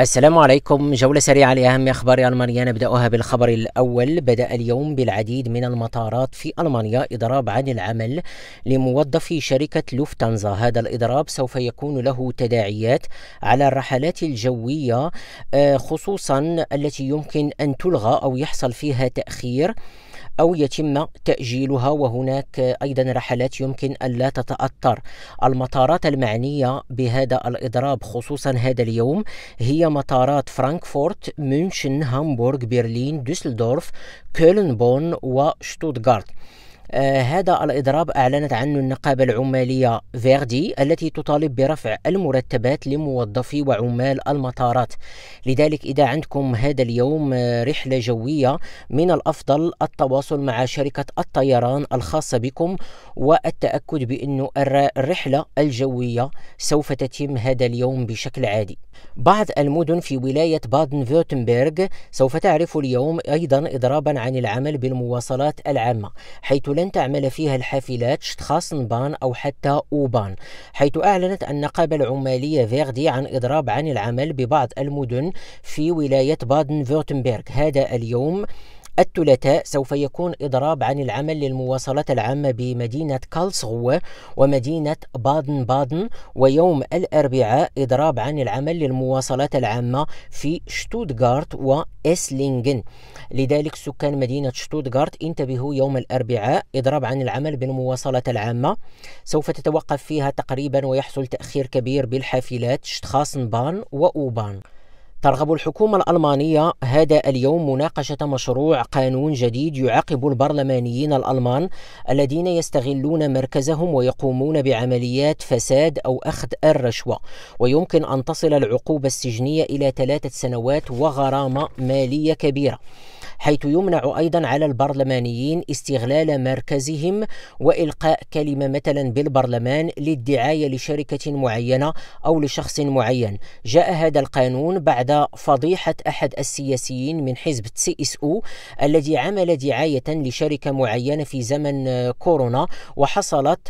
السلام عليكم جولة سريعة لأهم أخبار ألمانيا نبدأها بالخبر الأول بدأ اليوم بالعديد من المطارات في ألمانيا إضراب عن العمل لموظفي شركة لوفتانزا هذا الإضراب سوف يكون له تداعيات على الرحلات الجوية آه، خصوصا التي يمكن أن تلغى أو يحصل فيها تأخير أو يتم تأجيلها وهناك أيضا رحلات يمكن أن لا تتأثر المطارات المعنية بهذا الإضراب خصوصا هذا اليوم هي مطارات فرانكفورت ميونشن هامبورغ برلين دوسلدورف كولن بون وشتوتغارت آه، هذا الإضراب أعلنت عنه النقابة العمالية فيردي التي تطالب برفع المرتبات لموظفي وعمال المطارات لذلك إذا عندكم هذا اليوم آه، رحلة جوية من الأفضل التواصل مع شركة الطيران الخاصة بكم والتأكد بأن الرحلة الجوية سوف تتم هذا اليوم بشكل عادي بعض المدن في ولاية بادن فيرتمبرغ سوف تعرف اليوم أيضا إضرابا عن العمل بالمواصلات العامة حيث لن تعمل فيها الحافلات بان أو حتى أوبان حيث أعلنت النقابة العمالية فيردي عن إضراب عن العمل ببعض المدن في ولاية بادن فيرتمبرغ هذا اليوم الثلاثاء سوف يكون إضراب عن العمل للمواصلات العامة بمدينة كالسغوة ومدينة بادن بادن ويوم الأربعاء إضراب عن العمل للمواصلات العامة في شتوتغارت وإسلينغن لذلك سكان مدينة شتوتغارت انتبهوا يوم الأربعاء إضراب عن العمل بالمواصلات العامة سوف تتوقف فيها تقريبا ويحصل تأخير كبير بالحافلات شتخاصن بان وأوبان ترغب الحكومة الألمانية هذا اليوم مناقشة مشروع قانون جديد يعاقب البرلمانيين الألمان الذين يستغلون مركزهم ويقومون بعمليات فساد أو أخذ الرشوة ويمكن أن تصل العقوبة السجنية إلى ثلاثة سنوات وغرامة مالية كبيرة حيث يمنع أيضا على البرلمانيين استغلال مركزهم وإلقاء كلمة مثلا بالبرلمان للدعاية لشركة معينة أو لشخص معين جاء هذا القانون بعد فضيحة أحد السياسيين من حزب سي اس او الذي عمل دعاية لشركة معينة في زمن كورونا وحصلت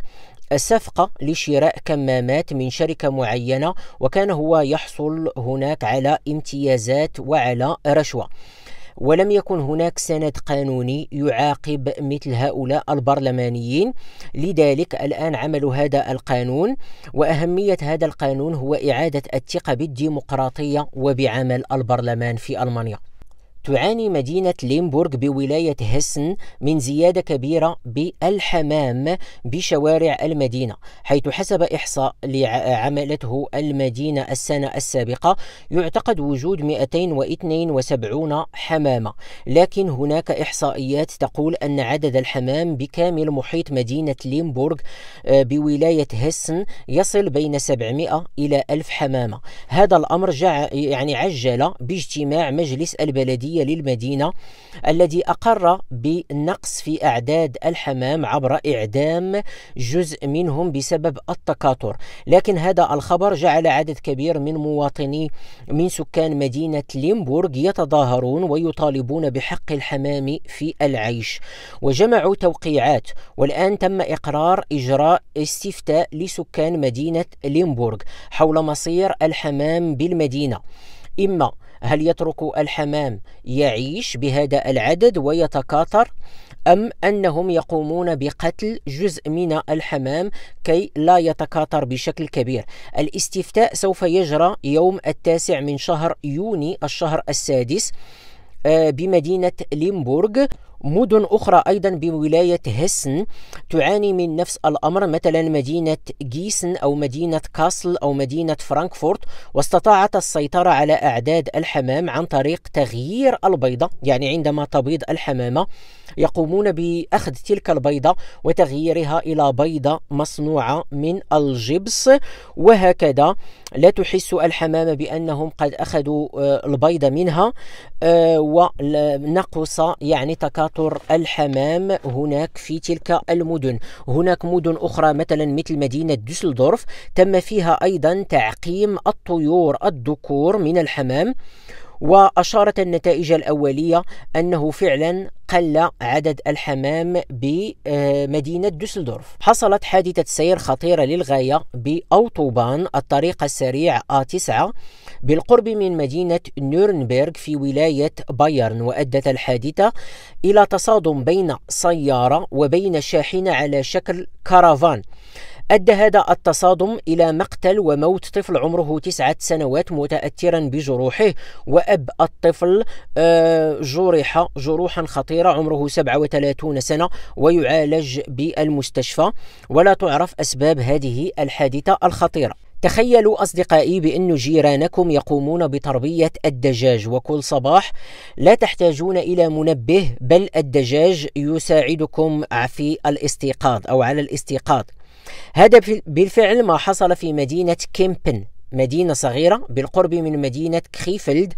صفقة لشراء كمامات من شركة معينة وكان هو يحصل هناك على امتيازات وعلى رشوة ولم يكن هناك سند قانوني يعاقب مثل هؤلاء البرلمانيين لذلك الآن عمل هذا القانون وأهمية هذا القانون هو إعادة الثقة بالديمقراطية وبعمل البرلمان في ألمانيا تعاني مدينة ليمبورغ بولاية هسن من زيادة كبيرة بالحمام بشوارع المدينة حيث حسب إحصاء عملته المدينة السنة السابقة يعتقد وجود 272 حمامة لكن هناك إحصائيات تقول أن عدد الحمام بكامل محيط مدينة ليمبورغ آه، بولاية هسن يصل بين 700 إلى 1000 حمامة هذا الأمر يعني عجل باجتماع مجلس البلدية الصحية للمدينة الذي أقر بنقص في أعداد الحمام عبر إعدام جزء منهم بسبب التكاثر لكن هذا الخبر جعل عدد كبير من مواطني من سكان مدينة ليمبورغ يتظاهرون ويطالبون بحق الحمام في العيش وجمعوا توقيعات والآن تم إقرار إجراء استفتاء لسكان مدينة ليمبورغ حول مصير الحمام بالمدينة إما هل يترك الحمام يعيش بهذا العدد ويتكاثر أم أنهم يقومون بقتل جزء من الحمام كي لا يتكاثر بشكل كبير الاستفتاء سوف يجرى يوم التاسع من شهر يوني الشهر السادس آه، بمدينة ليمبورغ مدن أخرى أيضا بولاية هسن تعاني من نفس الأمر مثلا مدينة جيسن أو مدينة كاسل أو مدينة فرانكفورت واستطاعت السيطرة على أعداد الحمام عن طريق تغيير البيضة يعني عندما تبيض الحمامة يقومون بأخذ تلك البيضة وتغييرها إلى بيضة مصنوعة من الجبس وهكذا لا تحس الحمامة بأنهم قد أخذوا آه، البيضة منها آه، ونقص يعني تكاثر تكاثر الحمام هناك في تلك المدن هناك مدن أخرى مثلا مثل مدينة دوسلدورف تم فيها أيضا تعقيم الطيور الذكور من الحمام وأشارت النتائج الأولية أنه فعلا قل عدد الحمام بمدينة دوسلدورف حصلت حادثة سير خطيرة للغاية بأوتوبان الطريق السريع A9 بالقرب من مدينة نورنبرغ في ولاية بايرن وأدت الحادثة إلى تصادم بين سيارة وبين شاحنة على شكل كرفان أدى هذا التصادم إلى مقتل وموت طفل عمره تسعة سنوات متأثرا بجروحه وأب الطفل آه، جرح جروحا خطيرة عمره 37 سنة ويعالج بالمستشفى ولا تعرف أسباب هذه الحادثة الخطيرة تخيلوا أصدقائي بأن جيرانكم يقومون بتربية الدجاج وكل صباح لا تحتاجون إلى منبه بل الدجاج يساعدكم في الاستيقاظ أو على الاستيقاظ هذا بالفعل ما حصل في مدينة كيمبن مدينة صغيرة بالقرب من مدينة كخيفلد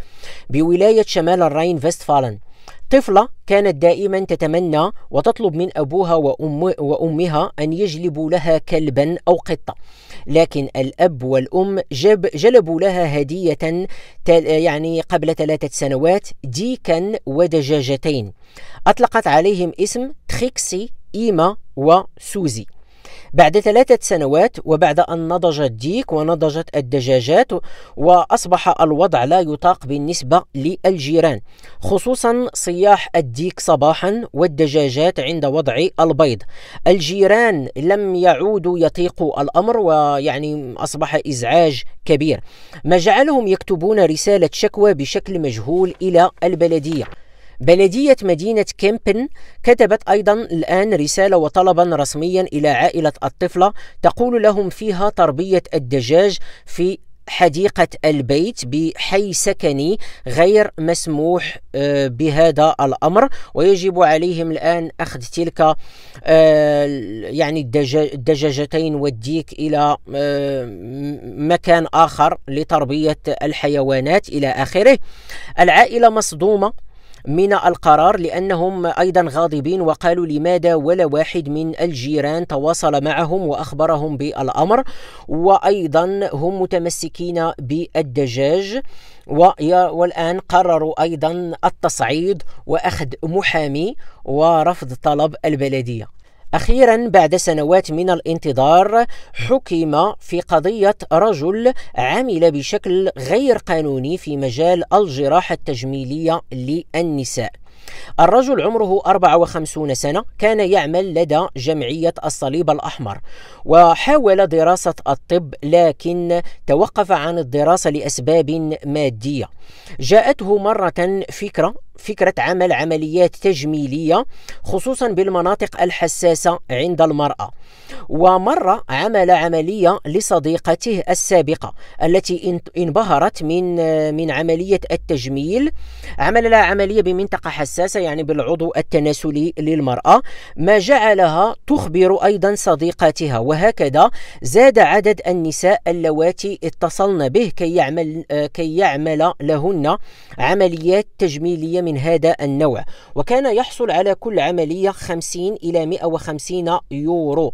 بولاية شمال الراين فيستفالن طفلة كانت دائما تتمنى وتطلب من أبوها وأم وأمها أن يجلبوا لها كلبا أو قطة لكن الأب والأم جب جلبوا لها هدية يعني قبل ثلاثة سنوات ديكا ودجاجتين أطلقت عليهم اسم تخيكسي إيما وسوزي بعد ثلاثة سنوات وبعد أن نضج الديك ونضجت الدجاجات وأصبح الوضع لا يطاق بالنسبة للجيران خصوصا صياح الديك صباحا والدجاجات عند وضع البيض الجيران لم يعودوا يطيقوا الأمر ويعني أصبح إزعاج كبير ما جعلهم يكتبون رسالة شكوى بشكل مجهول إلى البلدية بلدية مدينة كيمبن كتبت أيضا الآن رسالة وطلبا رسميا إلى عائلة الطفلة تقول لهم فيها تربية الدجاج في حديقة البيت بحي سكني غير مسموح آه، بهذا الأمر ويجب عليهم الآن أخذ تلك آه، يعني الدجاجتين والديك إلى آه، مكان آخر لتربية الحيوانات إلى آخره العائلة مصدومة من القرار لأنهم أيضا غاضبين وقالوا لماذا ولا واحد من الجيران تواصل معهم وأخبرهم بالأمر وأيضا هم متمسكين بالدجاج والآن قرروا أيضا التصعيد وأخذ محامي ورفض طلب البلدية أخيرا بعد سنوات من الانتظار حكم في قضية رجل عمل بشكل غير قانوني في مجال الجراحة التجميلية للنساء الرجل عمره 54 سنة كان يعمل لدى جمعية الصليب الأحمر وحاول دراسة الطب لكن توقف عن الدراسة لأسباب مادية جاءته مرة فكرة فكرة عمل عمليات تجميلية خصوصا بالمناطق الحساسة عند المرأة ومرة عمل عملية لصديقته السابقة التي انبهرت من من عملية التجميل عمل لها عملية بمنطقة الحساسة يعني بالعضو التناسلي للمرأة ما جعلها تخبر أيضا صديقاتها وهكذا زاد عدد النساء اللواتي اتصلن به كي يعمل كي يعمل لهن عمليات تجميلية من هذا النوع وكان يحصل على كل عملية 50 إلى 150 يورو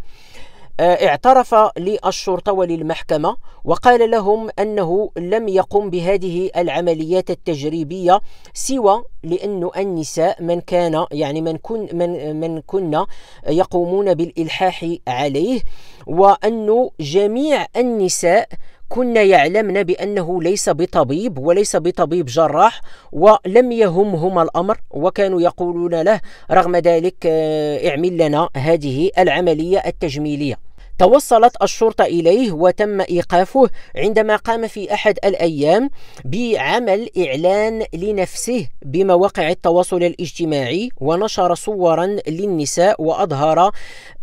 آه، اعترف للشرطة وللمحكمة وقال لهم أنه لم يقم بهذه العمليات التجريبية سوى لأن النساء من كان يعني من كن من من كنا يقومون بالإلحاح عليه وأن جميع النساء كنا يعلمن بأنه ليس بطبيب وليس بطبيب جراح ولم يهمهما الأمر وكانوا يقولون له رغم ذلك آه، اعمل لنا هذه العملية التجميلية توصلت الشرطة إليه وتم إيقافه عندما قام في أحد الأيام بعمل إعلان لنفسه بمواقع التواصل الاجتماعي ونشر صورا للنساء وأظهر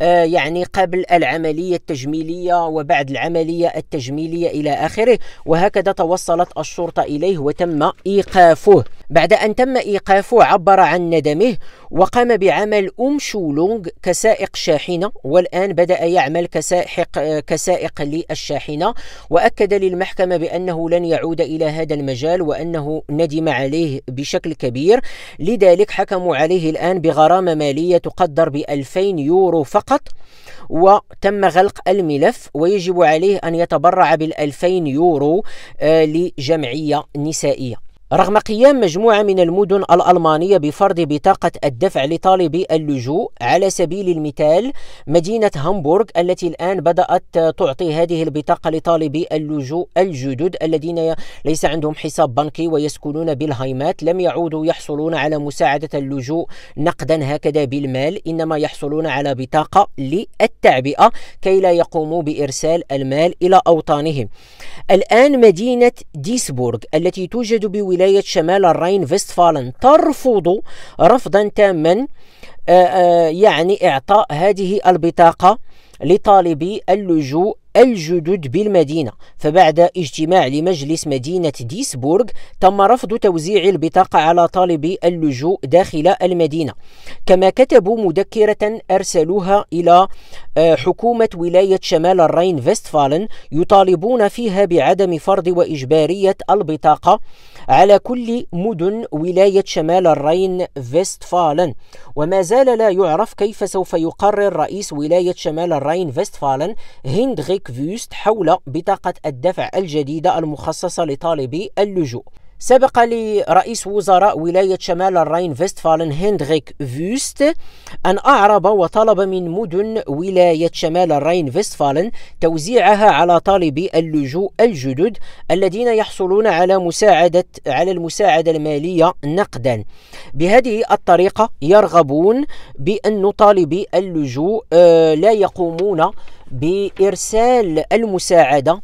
آه، يعني قبل العملية التجميلية وبعد العملية التجميلية إلى آخره وهكذا توصلت الشرطة إليه وتم إيقافه بعد أن تم إيقافه عبر عن ندمه وقام بعمل أم شولونغ كسائق شاحنة والآن بدأ يعمل كسائق, كسائق للشاحنة وأكد للمحكمة بأنه لن يعود إلى هذا المجال وأنه ندم عليه بشكل كبير لذلك حكموا عليه الآن بغرامة مالية تقدر ب 2000 يورو فقط وتم غلق الملف ويجب عليه أن يتبرع بال 2000 يورو آه، لجمعية نسائية رغم قيام مجموعة من المدن الألمانية بفرض بطاقة الدفع لطالبي اللجوء على سبيل المثال مدينة هامبورغ التي الآن بدأت تعطي هذه البطاقة لطالبي اللجوء الجدد الذين ليس عندهم حساب بنكي ويسكنون بالهايمات لم يعودوا يحصلون على مساعدة اللجوء نقدا هكذا بالمال إنما يحصلون على بطاقة للتعبئة كي لا يقوموا بإرسال المال إلى أوطانهم الآن مدينة ديسبورغ التي توجد بولاية ولاية شمال الرين فيستفالن ترفض رفضا تاما آه، آه، يعني إعطاء هذه البطاقة لطالبي اللجوء الجدد بالمدينة فبعد اجتماع لمجلس مدينة ديسبورغ تم رفض توزيع البطاقة على طالبي اللجوء داخل المدينة كما كتبوا مذكرة أرسلوها إلى آه، حكومة ولاية شمال الرين فيستفالن يطالبون فيها بعدم فرض وإجبارية البطاقة على كل مدن ولاية شمال الرين فيستفالن وما زال لا يعرف كيف سوف يقرر رئيس ولاية شمال الرين فيستفالن هندريك فيست حول بطاقة الدفع الجديدة المخصصة لطالبي اللجوء سبق لرئيس وزراء ولاية شمال الراين فيستفالن هندريك فيست أن أعرب وطلب من مدن ولاية شمال الراين فيستفالن توزيعها على طالبي اللجوء الجدد الذين يحصلون على مساعدة على المساعدة المالية نقدا بهذه الطريقة يرغبون بأن طالبي اللجوء آه، لا يقومون بإرسال المساعدة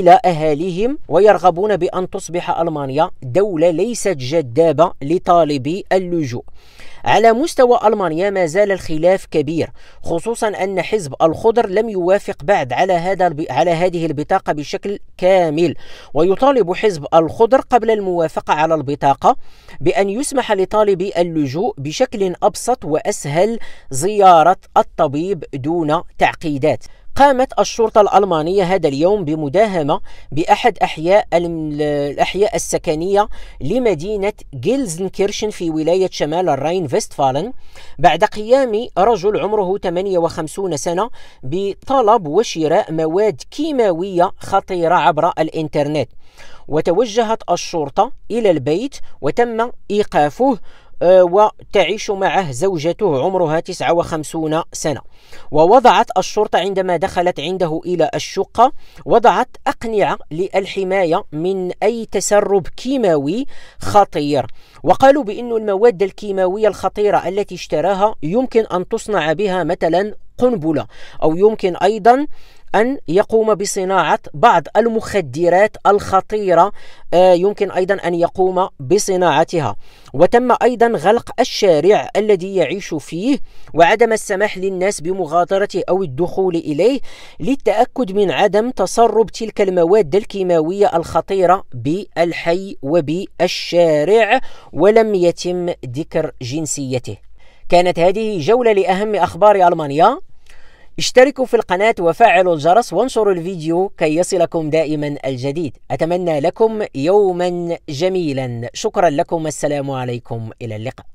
إلى أهاليهم ويرغبون بأن تصبح ألمانيا دولة ليست جذابة لطالبي اللجوء على مستوى ألمانيا ما زال الخلاف كبير خصوصا أن حزب الخضر لم يوافق بعد على هذا الب... على هذه البطاقة بشكل كامل ويطالب حزب الخضر قبل الموافقة على البطاقة بأن يسمح لطالبي اللجوء بشكل أبسط وأسهل زيارة الطبيب دون تعقيدات قامت الشرطة الألمانية هذا اليوم بمداهمة بأحد أحياء الأحياء السكنية لمدينة جيلزنكيرشن في ولاية شمال الراين فيستفالن بعد قيام رجل عمره 58 سنة بطلب وشراء مواد كيماوية خطيرة عبر الإنترنت وتوجهت الشرطة إلى البيت وتم إيقافه وتعيش معه زوجته عمرها 59 سنة ووضعت الشرطة عندما دخلت عنده إلى الشقة وضعت أقنعة للحماية من أي تسرب كيماوي خطير وقالوا بأن المواد الكيماوية الخطيرة التي اشتراها يمكن أن تصنع بها مثلا قنبلة أو يمكن أيضا أن يقوم بصناعة بعض المخدرات الخطيرة آه، يمكن أيضا أن يقوم بصناعتها وتم أيضا غلق الشارع الذي يعيش فيه وعدم السماح للناس بمغادرته أو الدخول إليه للتأكد من عدم تسرب تلك المواد الكيماوية الخطيرة بالحي وبالشارع ولم يتم ذكر جنسيته كانت هذه جولة لأهم أخبار ألمانيا اشتركوا في القناة وفعلوا الجرس وانشروا الفيديو كي يصلكم دائما الجديد أتمنى لكم يوما جميلا شكرا لكم السلام عليكم إلى اللقاء